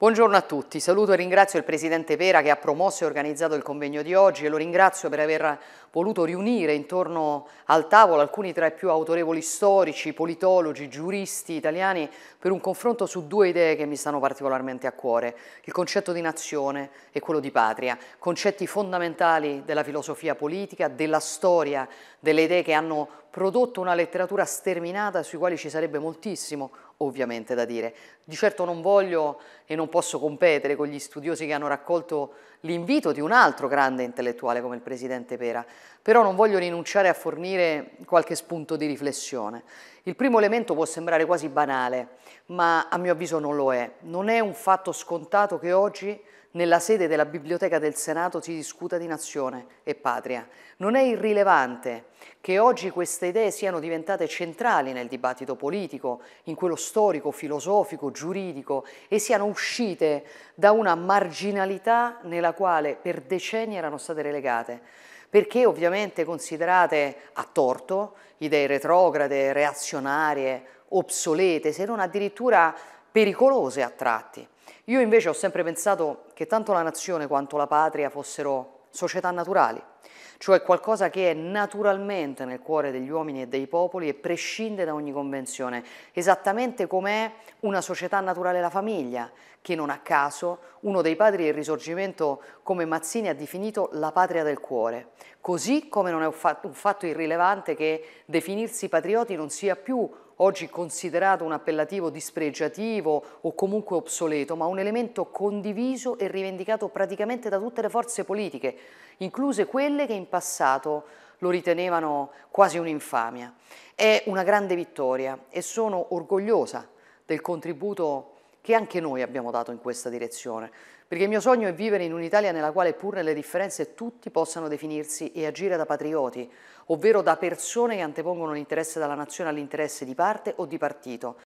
Buongiorno a tutti, saluto e ringrazio il Presidente Vera che ha promosso e organizzato il convegno di oggi e lo ringrazio per aver voluto riunire intorno al tavolo alcuni tra i più autorevoli storici, politologi, giuristi italiani per un confronto su due idee che mi stanno particolarmente a cuore, il concetto di nazione e quello di patria, concetti fondamentali della filosofia politica, della storia, delle idee che hanno prodotto una letteratura sterminata sui quali ci sarebbe moltissimo ovviamente da dire. Di certo non voglio e non posso competere con gli studiosi che hanno raccolto l'invito di un altro grande intellettuale come il presidente Pera, però non voglio rinunciare a fornire qualche spunto di riflessione. Il primo elemento può sembrare quasi banale, ma a mio avviso non lo è. Non è un fatto scontato che oggi nella sede della Biblioteca del Senato si discuta di nazione e patria. Non è irrilevante che oggi queste idee siano diventate centrali nel dibattito politico, in quello storico, filosofico, giuridico e siano uscite da una marginalità nella quale per decenni erano state relegate perché ovviamente considerate a torto idee retrograde, reazionarie, obsolete, se non addirittura pericolose a tratti. Io invece ho sempre pensato che tanto la nazione quanto la patria fossero società naturali, cioè qualcosa che è naturalmente nel cuore degli uomini e dei popoli e prescinde da ogni convenzione, esattamente come è una società naturale la famiglia, che non a caso uno dei padri del risorgimento come Mazzini ha definito la patria del cuore, così come non è un fatto irrilevante che definirsi patrioti non sia più oggi considerato un appellativo dispregiativo o comunque obsoleto, ma un elemento condiviso e rivendicato praticamente da tutte le forze politiche, incluse quelle che in passato lo ritenevano quasi un'infamia. È una grande vittoria e sono orgogliosa del contributo che anche noi abbiamo dato in questa direzione, perché il mio sogno è vivere in un'Italia nella quale pur nelle differenze tutti possano definirsi e agire da patrioti, ovvero da persone che antepongono l'interesse della nazione all'interesse di parte o di partito.